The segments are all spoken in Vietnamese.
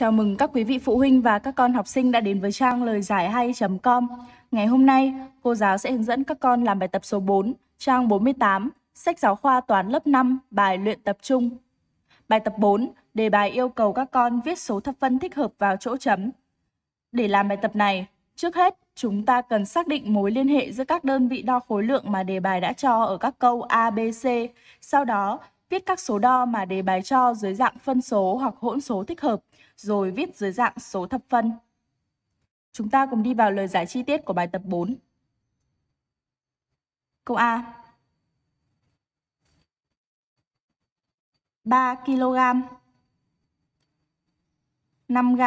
Chào mừng các quý vị phụ huynh và các con học sinh đã đến với trang lời giải hay.com. Ngày hôm nay, cô giáo sẽ hướng dẫn các con làm bài tập số 4, trang 48, sách giáo khoa toán lớp 5, bài luyện tập trung. Bài tập 4, đề bài yêu cầu các con viết số thập phân thích hợp vào chỗ chấm. Để làm bài tập này, trước hết chúng ta cần xác định mối liên hệ giữa các đơn vị đo khối lượng mà đề bài đã cho ở các câu A, B, C. Sau đó, viết các số đo mà đề bài cho dưới dạng phân số hoặc hỗn số thích hợp, rồi viết dưới dạng số thập phân. Chúng ta cùng đi vào lời giải chi tiết của bài tập 4. Câu A 3 kg 5 g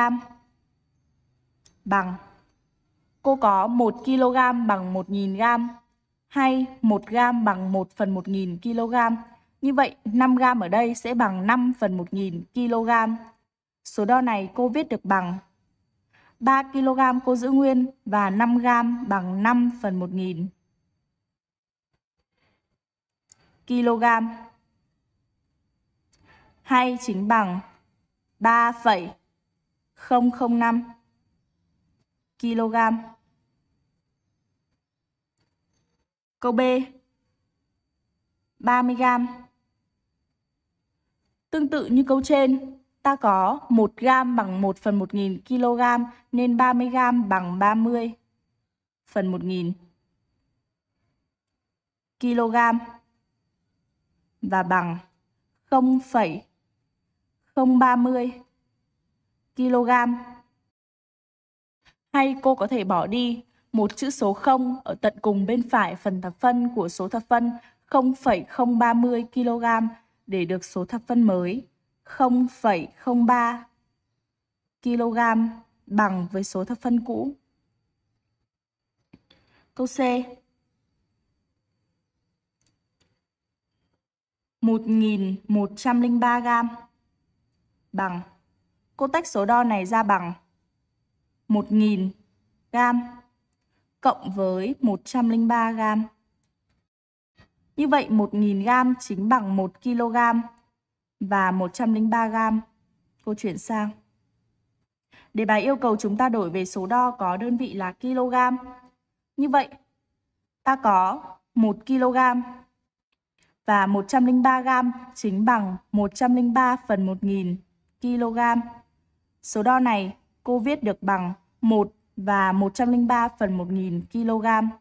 bằng Cô có 1 kg bằng 1.000 g hay 1 g bằng 1 phần 1.000 kg như vậy 5g ở đây sẽ bằng 5 phần 1000 kg. Số đo này cô viết được bằng 3 kg cô giữ nguyên và 5 g bằng 5 phần 1000 kg. Hay chính bằng 3,005 kg. Câu B 30 gram Tương tự như câu trên, ta có 1 gram bằng 1 phần 1 nghìn kg nên 30 gram bằng 30 phần 1 nghìn kg và bằng 0,030 kg. Hay cô có thể bỏ đi một chữ số 0 ở tận cùng bên phải phần thập phân của số thập phân 0,030 kg để được số thập phân mới 0,03 kg bằng với số thập phân cũ. Câu C. 1.103 gram bằng cô tách số đo này ra bằng 1.000 gram cộng với 103 gram như vậy 1.000g chính bằng 1kg và 103g. Cô chuyển sang. Đề bài yêu cầu chúng ta đổi về số đo có đơn vị là kg. Như vậy, ta có 1kg và 103g chính bằng 103 phần 1.000 kg. Số đo này cô viết được bằng 1 và 103 phần 1.000 kg.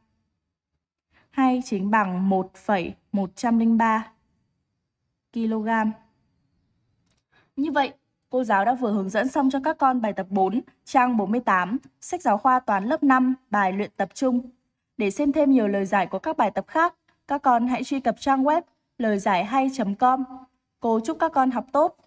2 chính bằng 1,103 kg. Như vậy, cô giáo đã vừa hướng dẫn xong cho các con bài tập 4, trang 48, sách giáo khoa toán lớp 5, bài luyện tập trung. Để xem thêm nhiều lời giải của các bài tập khác, các con hãy truy cập trang web lời giải hay.com. Cô chúc các con học tốt.